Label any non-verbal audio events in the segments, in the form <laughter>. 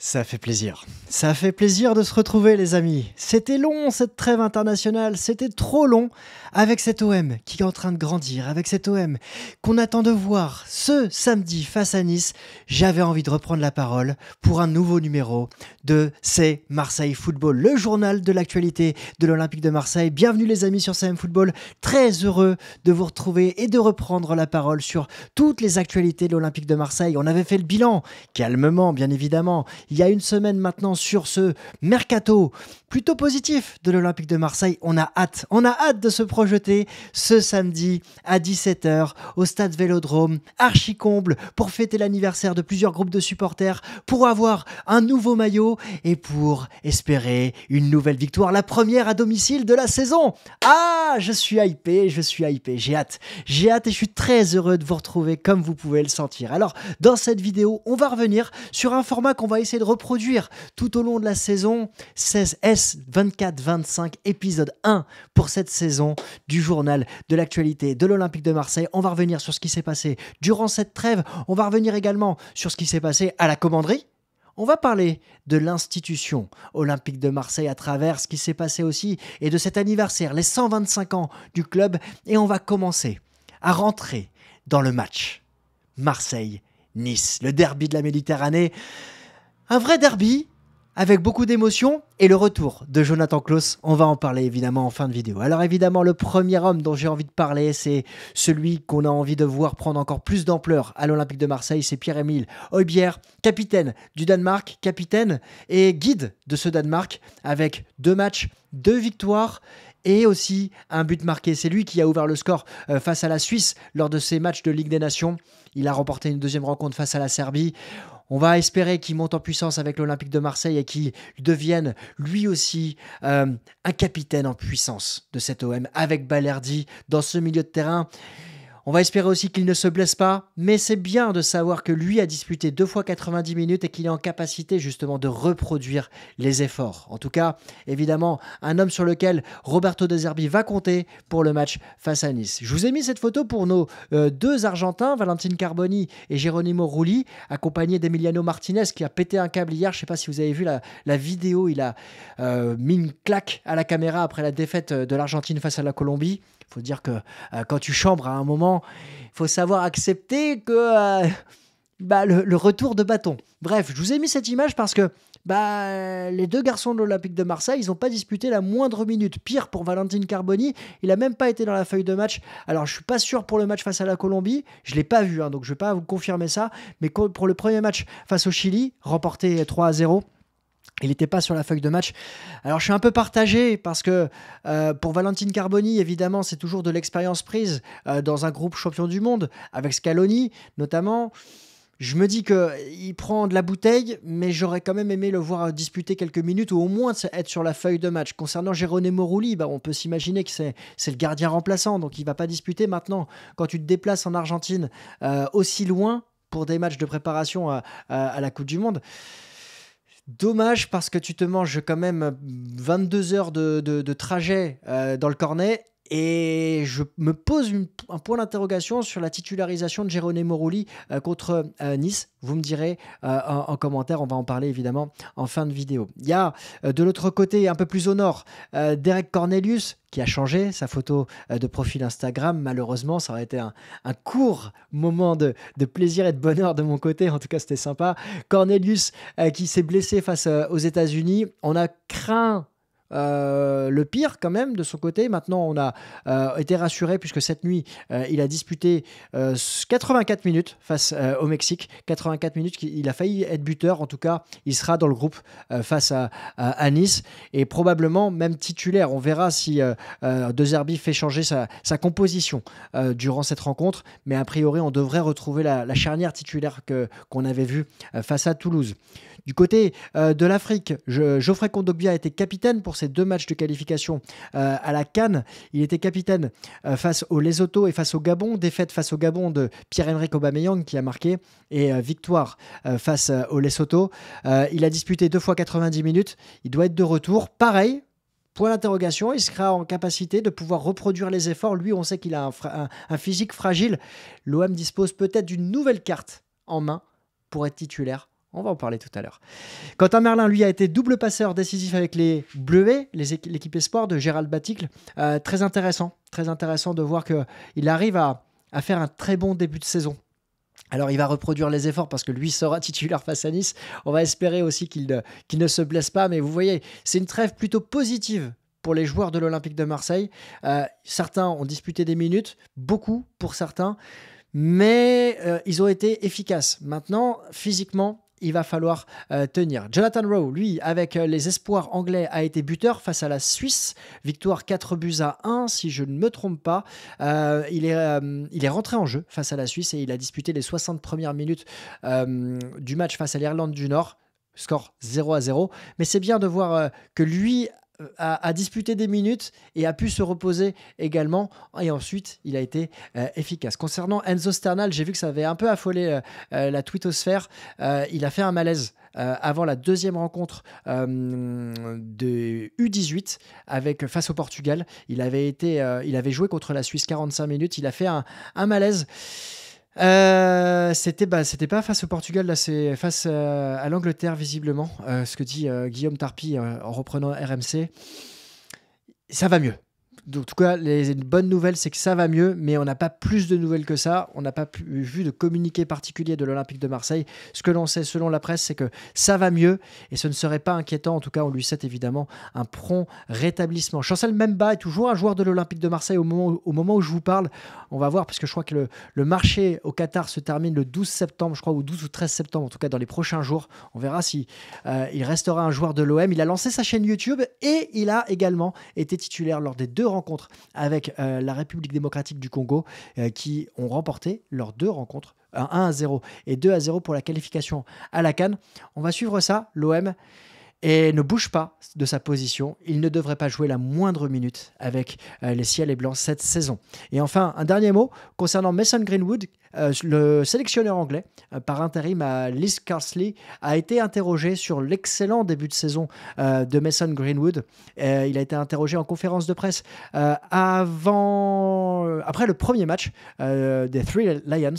Ça fait plaisir. Ça fait plaisir de se retrouver les amis. C'était long cette trêve internationale, c'était trop long avec cet OM qui est en train de grandir, avec cet OM qu'on attend de voir ce samedi face à Nice. J'avais envie de reprendre la parole pour un nouveau numéro de C'est Marseille Football, le journal de l'actualité de l'Olympique de Marseille. Bienvenue les amis sur CM Football, très heureux de vous retrouver et de reprendre la parole sur toutes les actualités de l'Olympique de Marseille. On avait fait le bilan, calmement bien évidemment il y a une semaine maintenant sur ce mercato plutôt positif de l'Olympique de Marseille. On a hâte, on a hâte de se projeter ce samedi à 17h au stade Vélodrome, archi-comble, pour fêter l'anniversaire de plusieurs groupes de supporters, pour avoir un nouveau maillot et pour espérer une nouvelle victoire, la première à domicile de la saison. Ah, je suis hypé, je suis hypé, j'ai hâte, j'ai hâte et je suis très heureux de vous retrouver comme vous pouvez le sentir. Alors, dans cette vidéo, on va revenir sur un format qu'on va essayer de reproduire tout au long de la saison 16S 24-25 épisode 1 pour cette saison du journal de l'actualité de l'Olympique de Marseille. On va revenir sur ce qui s'est passé durant cette trêve. On va revenir également sur ce qui s'est passé à la commanderie. On va parler de l'institution olympique de Marseille à travers ce qui s'est passé aussi et de cet anniversaire, les 125 ans du club. Et on va commencer à rentrer dans le match. Marseille-Nice, le derby de la Méditerranée. Un vrai derby avec beaucoup d'émotion et le retour de Jonathan Klaus. On va en parler évidemment en fin de vidéo. Alors évidemment, le premier homme dont j'ai envie de parler, c'est celui qu'on a envie de voir prendre encore plus d'ampleur à l'Olympique de Marseille, c'est Pierre-Émile Heubière, capitaine du Danemark, capitaine et guide de ce Danemark avec deux matchs, deux victoires et aussi un but marqué. C'est lui qui a ouvert le score euh, face à la Suisse lors de ses matchs de Ligue des Nations. Il a remporté une deuxième rencontre face à la Serbie. On va espérer qu'il monte en puissance avec l'Olympique de Marseille et qu'il devienne lui aussi euh, un capitaine en puissance de cet OM avec Balerdi dans ce milieu de terrain. On va espérer aussi qu'il ne se blesse pas, mais c'est bien de savoir que lui a disputé deux fois 90 minutes et qu'il est en capacité justement de reproduire les efforts. En tout cas, évidemment, un homme sur lequel Roberto De va compter pour le match face à Nice. Je vous ai mis cette photo pour nos euh, deux Argentins, Valentine Carboni et Geronimo Rulli, accompagnés d'Emiliano Martinez qui a pété un câble hier. Je ne sais pas si vous avez vu la, vidéo, il a euh, mis une claque à la caméra après la défaite de l'Argentine face à la Colombie. Il faut dire que euh, quand tu chambres à un moment, il faut savoir accepter que euh, bah, le, retour de bâton. Bref, je vous ai mis cette image parce que bah, les deux garçons de l'Olympique de Marseille, ils n'ont pas disputé la moindre minute. Pire pour Valentine Carboni, il n'a même pas été dans la feuille de match. Alors, je suis pas sûr pour le match face à la Colombie, je ne l'ai pas vu, hein, donc je ne vais pas vous confirmer ça. Mais pour le premier match face au Chili, remporté 3 à 0, il n'était pas sur la feuille de match. Alors je suis un peu partagé parce que euh, pour Valentine Carboni, évidemment, c'est toujours de l'expérience prise euh, dans un groupe champion du monde, avec Scaloni notamment. Je me dis qu'il prend de la bouteille, mais j'aurais quand même aimé le voir disputer quelques minutes ou au moins être sur la feuille de match. Concernant Jérôme Morouli, bah, on peut s'imaginer que c'est, le gardien remplaçant, donc il va pas disputer. Maintenant, quand tu te déplaces en Argentine euh, aussi loin pour des matchs de préparation à la Coupe du Monde, Dommage parce que tu te manges quand même 22 euh, heures de, trajet euh, dans le Cornet et je me pose un point d'interrogation sur la titularisation de Jérôme Morouli euh, contre euh, Nice. Vous me direz euh, en, commentaire, on va en parler évidemment en fin de vidéo. Il y a de l'autre côté, un peu plus au nord, Derek Cornelius qui a changé sa photo de profil Instagram. Malheureusement, ça aurait été un, court moment de, de, plaisir et de bonheur de mon côté. En tout cas, c'était sympa. Cornelius qui s'est blessé face aux États-Unis. On a craint euh, le pire, quand même, de son côté, maintenant, on a euh, été rassuré puisque cette nuit, euh, il a disputé 84 minutes face au Mexique. 84 minutes, il a failli être buteur. En tout cas, il sera dans le groupe face à, Nice et probablement même titulaire. On verra si De Zerbi fait changer sa, composition durant cette rencontre. Mais a priori, on devrait retrouver la, charnière titulaire qu'on avait vue face à Toulouse. Du côté euh, de l'Afrique, Geoffrey Kondogbia était capitaine pour ces deux matchs de qualification euh, à la Cannes. Il était capitaine euh, face au Lesotho et face au Gabon. Défaite face au Gabon de pierre henri Aubameyang qui a marqué et victoire face au Lesotho. il a disputé deux fois 90 minutes. Il doit être de retour. Pareil, Point d'interrogation, il sera en capacité de pouvoir reproduire les efforts. Lui, on sait qu'il a un, physique fragile. L'OM dispose peut-être d'une nouvelle carte en main pour être titulaire on va en parler tout à l'heure. Quentin Merlin, lui, a été double passeur décisif avec les Bleuets, l'équipe espoir de Gérald Baticle. Euh, très intéressant, très intéressant de voir qu'il arrive à, faire un très bon début de saison. Alors il va reproduire les efforts parce que lui sera <laughs> titulaire face à Nice. On va espérer aussi qu'il ne, se blesse pas, mais vous voyez, c'est une trêve plutôt positive pour les joueurs de l'Olympique de Marseille. Euh, certains ont disputé des minutes, beaucoup pour certains, mais euh, ils ont été efficaces. Maintenant, physiquement, il va falloir euh, tenir. Jonathan Rowe, lui, avec euh, les espoirs anglais, a été buteur face à la Suisse. Victoire 4 buts à 1, si je ne me trompe pas. Euh, il, est, il est rentré en jeu face à la Suisse et il a disputé les 60 premières minutes du match face à l'Irlande du Nord. Score 0 à 0. Mais c'est bien de voir que lui a, euh, disputé des minutes et a pu se reposer également. Et ensuite, il a été euh, efficace. Concernant Enzo Sternal, j'ai vu que ça avait un peu affolé euh, la twittosphère. il a fait un malaise. avant la deuxième rencontre de U18 avec face au Portugal, il avait été, il avait joué contre la Suisse 45 minutes. Il a fait un malaise. Euh, c'était bah, c'était pas face au Portugal là, c'est face euh, à l'Angleterre visiblement. Euh, ce que dit Guillaume Tarpi en reprenant RMC, ça va mieux en tout cas, les, une bonne nouvelle, c'est que ça va mieux, mais on n'a pas plus de nouvelles que ça. On n'a pas vu de communiqué particulier de l'Olympique de Marseille. Ce que l'on sait, selon la presse, c'est que ça va mieux et ce ne serait pas inquiétant. En tout cas, on lui souhaite évidemment un prompt rétablissement. Chancel Memba est toujours un joueur de l'Olympique de Marseille au moment, où, je vous parle. On va voir, parce que je crois que le, marché au Qatar se termine le 12 septembre, je crois, ou 12 ou 13 septembre, en tout cas dans les prochains jours. On verra si euh, il restera un joueur de l'OM. Il a lancé sa chaîne YouTube et il a également été titulaire lors des deux rencontres rencontres avec euh, la République démocratique du Congo euh, qui ont remporté leurs deux rencontres. 1 à 0 et 2 à 0 pour la qualification à la Cannes. On va suivre ça, l'OM, et ne bouge pas de sa position. Il ne devrait pas jouer la moindre minute avec euh, les ciels et blancs cette saison. Et enfin, un dernier mot concernant Mason Greenwood, euh, le sélectionneur anglais, euh, par intérim à Liz Carsley, a été interrogé sur l'excellent début de saison euh, de Mason Greenwood. il a été interrogé en conférence de presse avant, après le premier match des Three Lions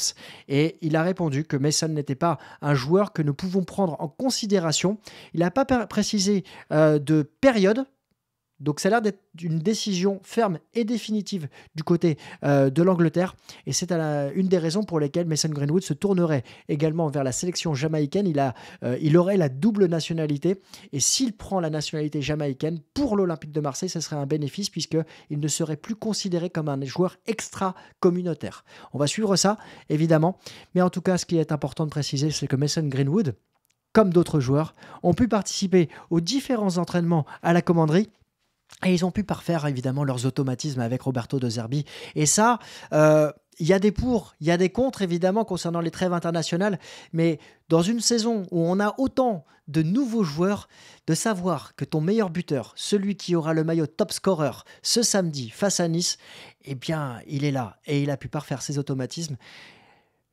et il a répondu que Mason n'était pas un joueur que nous pouvons prendre en considération. Il n'a pas précisé de période donc ça a l'air d'être une décision ferme et définitive du côté euh, de l'Angleterre. Et c'est une des raisons pour lesquelles Mason Greenwood se tournerait également vers la sélection jamaïcaine. Il, a, euh, il aurait la double nationalité. Et s'il prend la nationalité jamaïcaine pour l'Olympique de Marseille, ce serait un bénéfice puisqu'il ne serait plus considéré comme un joueur extra-communautaire. On va suivre ça, évidemment. Mais en tout cas, ce qui est important de préciser, c'est que Mason Greenwood, comme d'autres joueurs, ont pu participer aux différents entraînements à la commanderie et ils ont pu parfaire évidemment leurs automatismes avec Roberto de Zerbi. Et ça, il euh, y a des pour, il y a des contre évidemment concernant les trêves internationales, mais dans une saison où on a autant de nouveaux joueurs, de savoir que ton meilleur buteur, celui qui aura le maillot top scorer ce samedi face à Nice, eh bien, il est là et il a pu parfaire ses automatismes.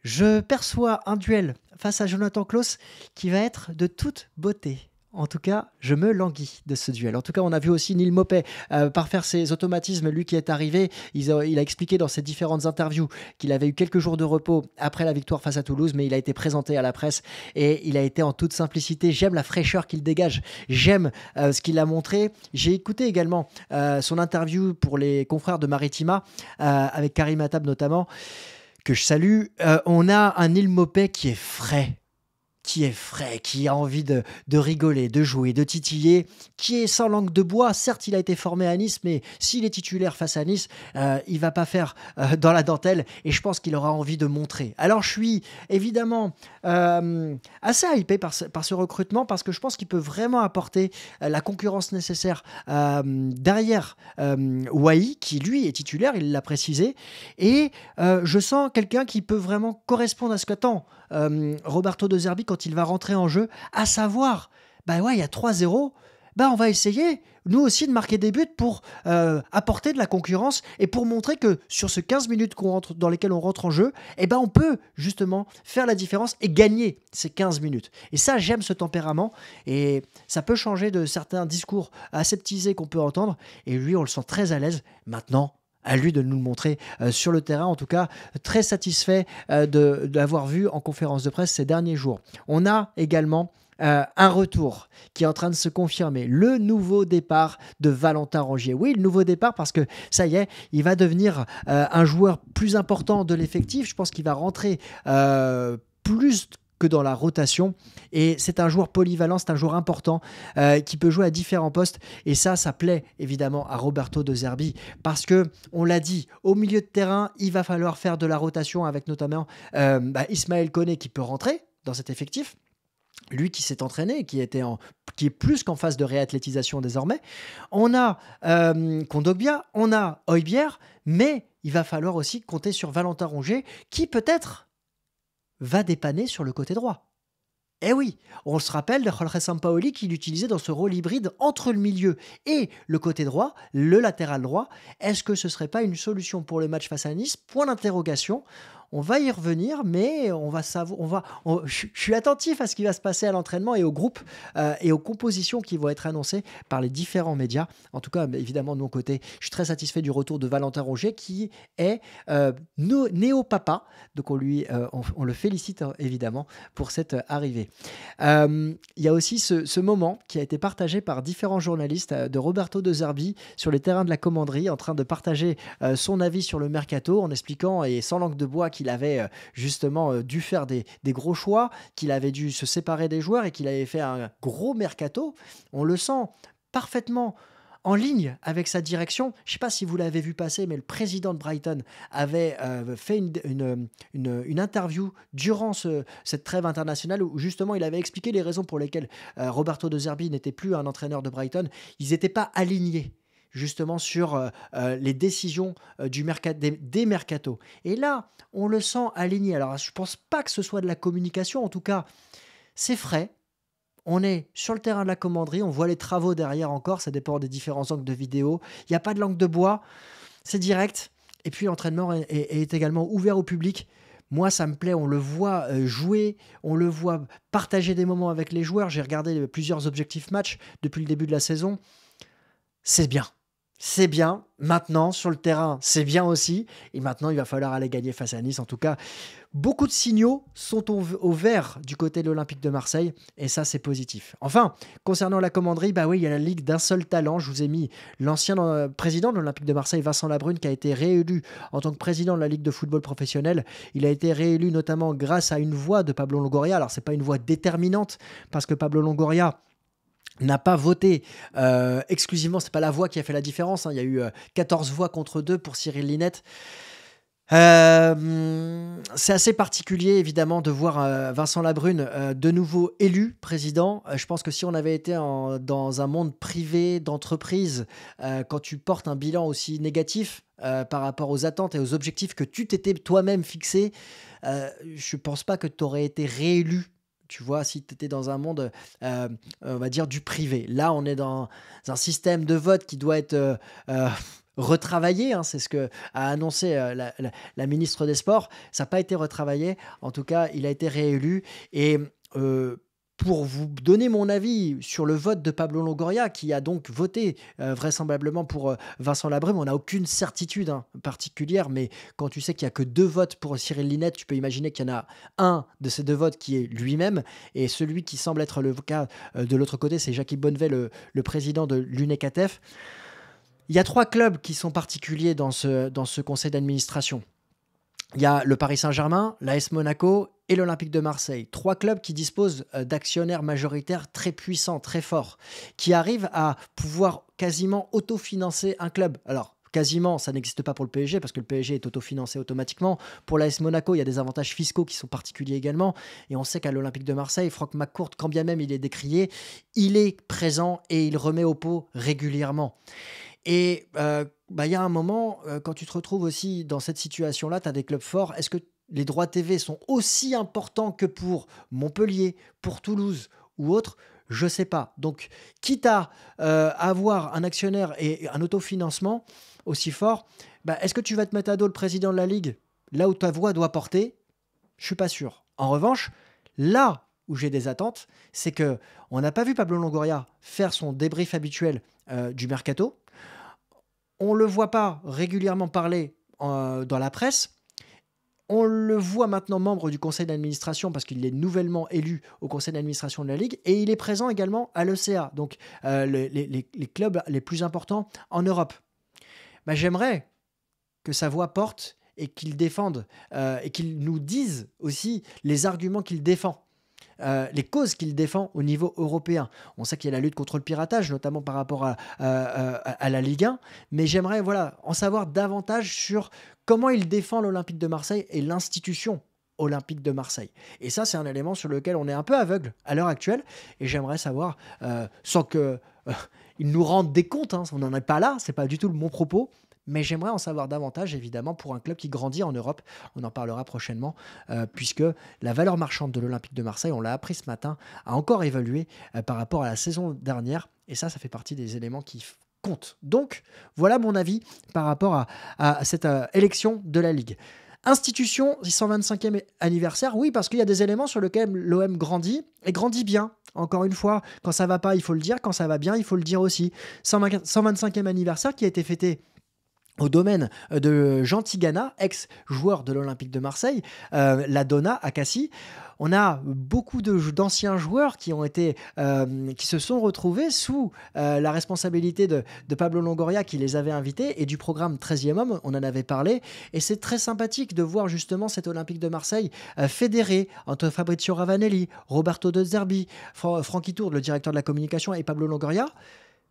Je perçois un duel face à Jonathan Klaus qui va être de toute beauté. En tout cas, je me languis de ce duel. En tout cas, on a vu aussi Neil Mopet euh, par faire ses automatismes. Lui qui est arrivé, il a, expliqué dans ses différentes interviews qu'il avait eu quelques jours de repos après la victoire face à Toulouse, mais il a été présenté à la presse et il a été en toute simplicité. J'aime la fraîcheur qu'il dégage, j'aime euh, ce qu'il a montré. J'ai écouté également euh, son interview pour les confrères de Maritima, avec Karim Atab notamment, que je salue. on a un Neil Mopet qui est frais qui est frais, qui a envie de, rigoler, de jouer, de titiller, qui est sans langue de bois. Certes, il a été formé à Nice, mais s'il est titulaire face à Nice, euh, il va pas faire euh, dans la dentelle et je pense qu'il aura envie de montrer. Alors, je suis évidemment euh, assez hypé par ce, par ce, recrutement parce que je pense qu'il peut vraiment apporter la concurrence nécessaire derrière Wai, qui lui est titulaire, il l'a précisé, et je sens quelqu'un qui peut vraiment correspondre à ce qu'attend euh, Roberto De Zerbi quand il va rentrer en jeu, à savoir, bah ouais, il y a 3-0, bah on va essayer, nous aussi, de marquer des buts pour euh, apporter de la concurrence et pour montrer que sur ces 15 minutes qu'on rentre, dans lesquelles on rentre en jeu, et eh ben on peut justement faire la différence et gagner ces 15 minutes. Et ça, j'aime ce tempérament et ça peut changer de certains discours aseptisés qu'on peut entendre. Et lui, on le sent très à l'aise. Maintenant, à lui de nous le montrer euh, sur le terrain. En tout cas, très satisfait euh, de, l'avoir vu en conférence de presse ces derniers jours. On a également euh, un retour qui est en train de se confirmer. Le nouveau départ de Valentin Rangier. Oui, le nouveau départ parce que ça y est, il va devenir un joueur plus important de l'effectif. Je pense qu'il va rentrer plus que dans la rotation. Et c'est un joueur polyvalent, c'est un joueur important euh, qui peut jouer à différents postes. Et ça, ça plaît évidemment à Roberto De Zerbi parce que, on l'a dit, au milieu de terrain, il va falloir faire de la rotation avec notamment euh, bah, Ismaël Koné qui peut rentrer dans cet effectif lui qui s'est entraîné, qui, était en, qui est plus qu'en phase de réathlétisation désormais. On a euh, Kondogbia, on a Oibier, mais il va falloir aussi compter sur Valentin Rongier, qui peut-être va dépanner sur le côté droit. Eh oui, on se rappelle de Jorge Sampaoli qui l'utilisait dans ce rôle hybride entre le milieu et le côté droit, le latéral droit. Est-ce que ce serait pas une solution pour le match face à Nice Point d'interrogation. On va y revenir, mais on va On va. je, suis attentif à ce qui va se passer à l'entraînement et au groupe euh, et aux compositions qui vont être annoncées par les différents médias. En tout cas, évidemment de mon côté, je suis très satisfait du retour de Valentin Roger qui est euh, néo papa. Donc on lui, euh, on, le félicite évidemment pour cette arrivée. Il y a aussi ce, ce, moment qui a été partagé par différents journalistes de Roberto de Zerbi sur les terrains de la commanderie en train de partager son avis sur le mercato en expliquant et sans langue de bois qu'il avait euh, justement euh, dû faire des, gros choix, qu'il avait dû se séparer des joueurs et qu'il avait fait un gros mercato. On le sent parfaitement en ligne avec sa direction. Je ne sais pas si vous l'avez vu passer, mais le président de Brighton avait euh, fait une, interview durant cette trêve internationale où justement il avait expliqué les raisons pour lesquelles Roberto De Zerbi n'était plus un entraîneur de Brighton. Ils n'étaient pas alignés justement sur euh, euh, les décisions euh, du mercato, des, mercatos. Et là, on le sent aligné. Alors, je ne pense pas que ce soit de la communication, en tout cas, c'est frais. On est sur le terrain de la commanderie, on voit les travaux derrière encore, ça dépend des différents angles de vidéo. Il n'y a pas de langue de bois, c'est direct. Et puis l'entraînement est, est, également ouvert au public. Moi, ça me plaît, on le voit jouer, on le voit partager des moments avec les joueurs. J'ai regardé plusieurs objectifs match depuis le début de la saison. C'est bien, c'est bien. Maintenant, sur le terrain, c'est bien aussi. Et maintenant, il va falloir aller gagner face à Nice. En tout cas, beaucoup de signaux sont au, vert du côté de l'Olympique de Marseille. Et ça, c'est positif. Enfin, concernant la commanderie, bah oui, il y a la Ligue d'un seul talent. Je vous ai mis l'ancien euh, président de l'Olympique de Marseille, Vincent Labrune, qui a été réélu en tant que président de la Ligue de football professionnel. Il a été réélu notamment grâce à une voix de Pablo Longoria. Alors, n'est pas une voix déterminante, parce que Pablo Longoria n'a pas voté euh, exclusivement, c'est pas la voix qui a fait la différence, hein. il y a eu 14 euh, voix contre 2 pour Cyril Linette. Euh, c'est assez particulier, évidemment, de voir euh, Vincent Labrune de nouveau élu président. je pense que si on avait été dans un monde privé d'entreprise, quand tu portes un bilan aussi négatif par rapport aux attentes et aux objectifs que tu t'étais toi-même fixé, je ne pense pas que tu aurais été réélu tu vois, si tu étais dans un monde, euh, euh, on va dire, du privé. Là, on est dans un système de vote qui doit être euh, retravaillé. Hein. c'est ce que a annoncé la, la, ministre des Sports. Ça n'a pas été retravaillé. En tout cas, il a été réélu. Et pour vous donner mon avis sur le vote de Pablo Longoria, qui a donc voté euh, vraisemblablement pour euh, Vincent labre. on n'a aucune certitude hein, particulière, mais quand tu sais qu'il n'y a que deux votes pour Cyril Linette, tu peux imaginer qu'il y en a un de ces deux votes qui est lui-même, et celui qui semble être le cas euh, de l'autre côté, c'est Jackie Bonnevet, le, président de l'UNECATEF. Il y a trois clubs qui sont particuliers dans ce, dans ce conseil d'administration. Il y a le Paris Saint-Germain, l'AS Monaco et l'Olympique de Marseille. Trois clubs qui disposent euh, d'actionnaires majoritaires très puissants, très forts, qui arrivent à pouvoir quasiment autofinancer un club. Alors, quasiment, ça n'existe pas pour le PSG parce que le PSG est autofinancé automatiquement. Pour l'AS Monaco, il y a des avantages fiscaux qui sont particuliers également. Et on sait qu'à l'Olympique de Marseille, Franck McCourt, quand bien même il est décrié, il est présent et il remet au pot régulièrement. Et euh, bah, il y a un moment, euh, quand tu te retrouves aussi dans cette situation-là, tu as des clubs forts, est-ce que les droits TV sont aussi importants que pour Montpellier, pour Toulouse ou autre, je ne sais pas. Donc, quitte à euh, avoir un actionnaire et un autofinancement aussi fort, bah, est-ce que tu vas te mettre à dos le président de la Ligue là où ta voix doit porter Je suis pas sûr. En revanche, là où j'ai des attentes, c'est que on n'a pas vu Pablo Longoria faire son débrief habituel euh, du mercato. On ne le voit pas régulièrement parler euh, dans la presse. On le voit maintenant membre du conseil d'administration parce qu'il est nouvellement élu au conseil d'administration de la Ligue et il est présent également à l'ECA, donc euh, les, clubs les plus importants en Europe. Bah, J'aimerais que sa voix porte et qu'il défende euh, et qu'il nous dise aussi les arguments qu'il défend. Euh, les causes qu'il défend au niveau européen. On sait qu'il y a la lutte contre le piratage, notamment par rapport à, la Ligue 1, mais j'aimerais voilà, en savoir davantage sur comment il défend l'Olympique de Marseille et l'institution olympique de Marseille. Et ça, c'est un élément sur lequel on est un peu aveugle à l'heure actuelle, et j'aimerais savoir, euh, sans que... Euh, il nous rende des comptes, hein, on n'en est pas là, c'est pas du tout mon propos, mais j'aimerais en savoir davantage, évidemment, pour un club qui grandit en Europe. On en parlera prochainement, euh, puisque la valeur marchande de l'Olympique de Marseille, on l'a appris ce matin, a encore évolué euh, par rapport à la saison dernière. Et ça, ça fait partie des éléments qui comptent. Donc, voilà mon avis par rapport à, cette euh, élection de la Ligue. Institution, 125e anniversaire, oui, parce qu'il y a des éléments sur lesquels l'OM grandit, et grandit bien. Encore une fois, quand ça va pas, il faut le dire, quand ça va bien, il faut le dire aussi. 125e anniversaire qui a été fêté au domaine euh, de Jean Tigana, ex-joueur de l'Olympique de Marseille, euh, la Donna à Cassis. On a beaucoup d'anciens joueurs qui ont été, euh, qui se sont retrouvés sous la responsabilité de, Pablo Longoria qui les avait invités et du programme 13e homme, on en avait parlé. Et c'est très sympathique de voir justement cet Olympique de Marseille fédéré entre Fabrizio Ravanelli, Roberto De Zerbi, Francky Tour le directeur de la communication, et Pablo Longoria,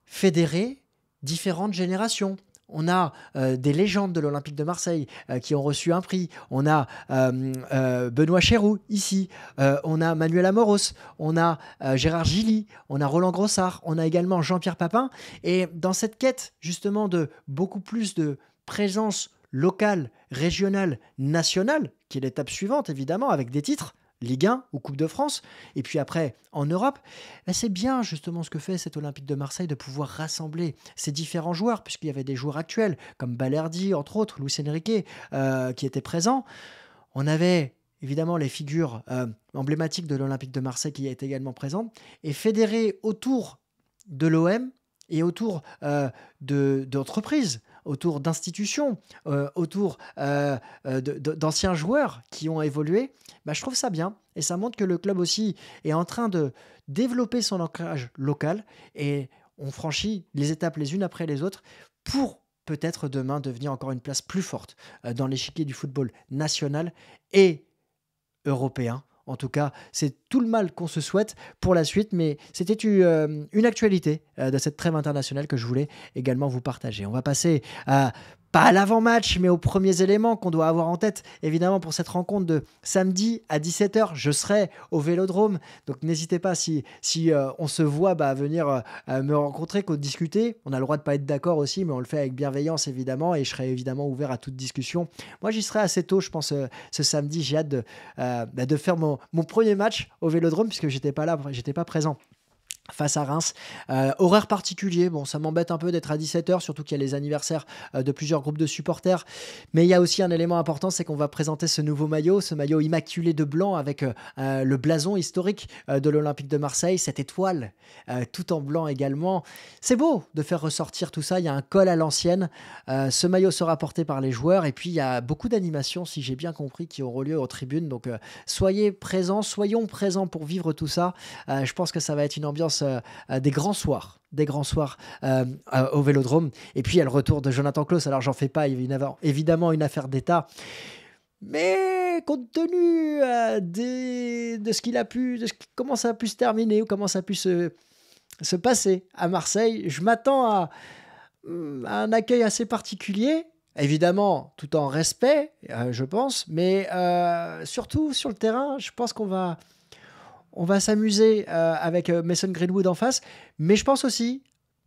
fédéré différentes générations. On a euh, des légendes de l'Olympique de Marseille euh, qui ont reçu un prix. On a euh, Benoît Chéroux ici. on a Manuel Amoros. On a Gérard Gilly. On a Roland Grossard. On a également Jean-Pierre Papin. Et dans cette quête justement de beaucoup plus de présence locale, régionale, nationale, qui est l'étape suivante évidemment avec des titres, Ligue 1 ou Coupe de France, et puis après en Europe, bah, c'est bien justement ce que fait cet Olympique de Marseille de pouvoir rassembler ces différents joueurs, puisqu'il y avait des joueurs actuels, comme Balerdi, entre autres, Luis Enrique, euh, qui étaient présents. On avait évidemment les figures euh, emblématiques de l'Olympique de Marseille qui étaient également présentes, et fédérées autour de l'OM et autour euh, de d'entreprises autour d'institutions, euh, autour euh, euh, d'anciens joueurs qui ont évolué, bah, je trouve ça bien. Et ça montre que le club aussi est en train de développer son ancrage local. Et on franchit les étapes les unes après les autres pour peut-être demain devenir encore une place plus forte dans l'échiquier du football national et européen. En tout cas, c'est tout le mal qu'on se souhaite pour la suite, mais c'était euh, une, actualité euh, de cette trêve internationale que je voulais également vous partager. On va passer à pas à l'avant-match, mais aux premiers éléments qu'on doit avoir en tête, évidemment, pour cette rencontre de samedi à 17h. Je serai au vélodrome, donc n'hésitez pas si, si euh, on se voit bah, à venir euh, me rencontrer, qu'on discuter. On a le droit de pas être d'accord aussi, mais on le fait avec bienveillance, évidemment, et je serai évidemment ouvert à toute discussion. Moi, j'y serai assez tôt, je pense, euh, ce samedi. J'ai hâte de, bah, de faire mon, mon, premier match au vélodrome, puisque j'étais pas là, j'étais pas présent face à Reims. Euh, horaire particulier, bon ça m'embête un peu d'être à 17h, surtout qu'il y a les anniversaires euh, de plusieurs groupes de supporters, mais il y a aussi un élément important, c'est qu'on va présenter ce nouveau maillot, ce maillot immaculé de blanc avec euh, euh, le blason historique de l'Olympique de Marseille, cette étoile, tout en blanc également. C'est beau de faire ressortir tout ça, il y a un col à l'ancienne, ce maillot sera porté par les joueurs, et puis il y a beaucoup d'animations, si j'ai bien compris, qui auront lieu aux tribunes, donc soyez présents, soyons présents pour vivre tout ça, je pense que ça va être une ambiance euh, des grands soirs des grands soirs euh, au Vélodrome. Et puis, il y a le retour de Jonathan Klaus. Alors, j'en fais pas, il y a évidemment une affaire d'État. Mais compte tenu euh, de ce qu'il a pu, de comment ça a pu se terminer ou comment ça a pu se, passer à Marseille, je m'attends à, à, un accueil assez particulier. Évidemment, tout en respect, je pense, mais surtout sur le terrain, je pense qu'on va, on va s'amuser euh, avec euh, Mason Greenwood en face, mais je pense aussi,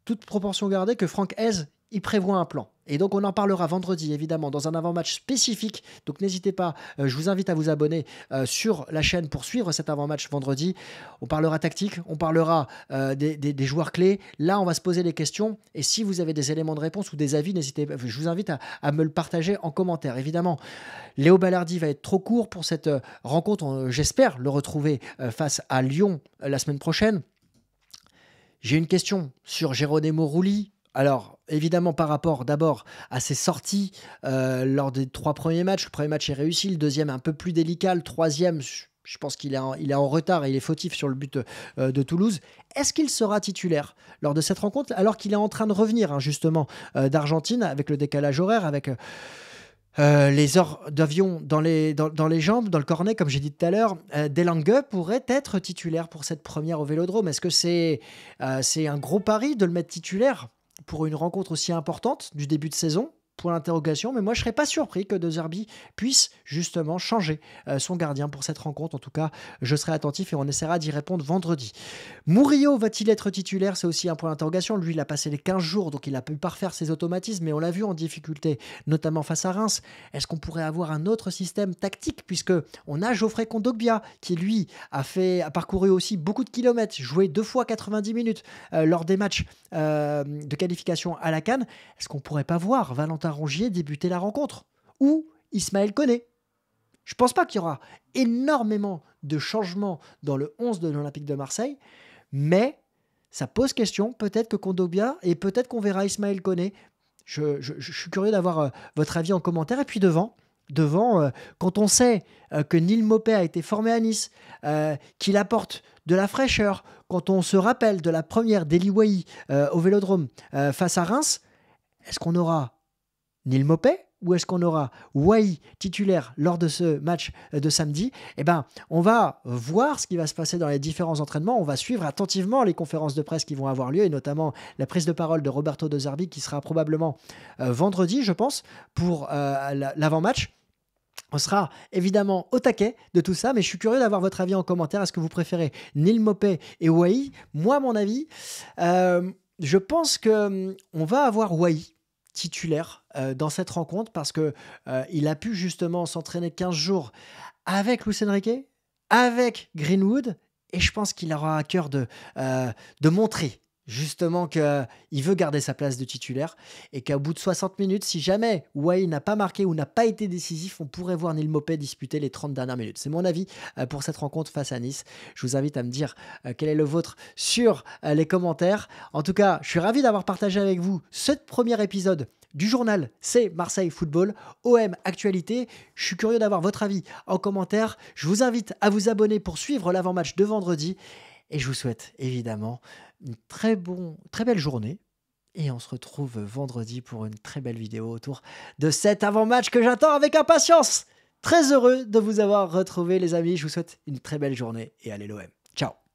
toute proportion gardée, que Frank Hez il prévoit un plan. Et donc on en parlera vendredi évidemment dans un avant-match spécifique. Donc n'hésitez pas, euh, je vous invite à vous abonner euh, sur la chaîne pour suivre cet avant-match vendredi. On parlera tactique, on parlera euh, des, joueurs clés. Là on va se poser les questions et si vous avez des éléments de réponse ou des avis, n'hésitez pas, je vous invite à, me le partager en commentaire. Évidemment, Léo Ballardi va être trop court pour cette rencontre. J'espère le retrouver face à Lyon la semaine prochaine. J'ai une question sur Jérôme Rouli, alors, évidemment, par rapport d'abord à ses sorties euh, lors des trois premiers matchs, le premier match est réussi, le deuxième un peu plus délicat, le troisième, je pense qu'il est, en, est en retard et il est fautif sur le but euh, de Toulouse. Est-ce qu'il sera titulaire lors de cette rencontre alors qu'il est en train de revenir hein, justement euh, d'Argentine avec le décalage horaire, avec... les heures d'avion dans les, dans, les jambes, dans le cornet, comme j'ai dit tout à l'heure, Delangue pourrait être titulaire pour cette première au Vélodrome. Est-ce que c'est c'est un gros pari de le mettre titulaire pour une rencontre aussi importante du début de saison point d'interrogation, mais moi je serais pas surpris que De Zerbi puisse justement changer euh, son gardien pour cette rencontre. En tout cas, je serai attentif et on essaiera d'y répondre vendredi. Murillo va-t-il être titulaire C'est aussi un point d'interrogation. Lui, il a passé les 15 jours, donc il a pu parfaire ses automatismes, mais on l'a vu en difficulté, notamment face à Reims. Est-ce qu'on pourrait avoir un autre système tactique puisque on a Geoffrey Kondogbia qui lui a fait parcouru aussi beaucoup de kilomètres, joué deux fois 90 minutes euh, lors des matchs euh, de qualification à la Cannes. Est-ce qu'on pourrait pas voir Valentin Rongier débuter la rencontre ou Ismaël connaît. Je pense pas qu'il y aura énormément de changements dans le 11 de l'Olympique de Marseille, mais ça pose question. Peut-être que Kondogbia et peut-être qu'on verra Ismaël connaît. Je, suis curieux d'avoir euh, votre avis en commentaire. Et puis devant, devant, euh, quand on sait euh, que Neil Mopé a été formé à Nice, qu'il apporte de la fraîcheur, quand on se rappelle de la première Waï au Vélodrome face à Reims, est-ce qu'on aura Neil Mopé ou est-ce qu'on aura Wai titulaire lors de ce match de samedi Eh ben, on va voir ce qui va se passer dans les différents entraînements. On va suivre attentivement les conférences de presse qui vont avoir lieu et notamment la prise de parole de Roberto De Zarbi qui sera probablement euh, vendredi, je pense, pour euh, l'avant-match. On sera évidemment au taquet de tout ça, mais je suis curieux d'avoir votre avis en commentaire. Est-ce que vous préférez Nil Mopé et Wai Moi, mon avis, euh, je pense que hum, on va avoir Wai titulaire euh, dans cette rencontre parce que euh, il a pu justement s'entraîner 15 jours avec Luis Enrique, avec Greenwood, et je pense qu'il aura à cœur de, euh, de montrer justement qu'il euh, veut garder sa place de titulaire et qu'au bout de 60 minutes, si jamais Ouay n'a pas marqué ou n'a pas été décisif, on pourrait voir Neil Mopé disputer les 30 dernières minutes. C'est mon avis euh, pour cette rencontre face à Nice. Je vous invite à me dire euh, quel est le vôtre sur les commentaires. En tout cas, je suis ravi d'avoir partagé avec vous ce premier épisode du journal, c'est Marseille Football, OM Actualité. Je suis curieux d'avoir votre avis en commentaire. Je vous invite à vous abonner pour suivre l'avant-match de vendredi. Et je vous souhaite évidemment une très, bon, très belle journée. Et on se retrouve vendredi pour une très belle vidéo autour de cet avant-match que j'attends avec impatience. Très heureux de vous avoir retrouvé les amis. Je vous souhaite une très belle journée et allez l'OM. Ciao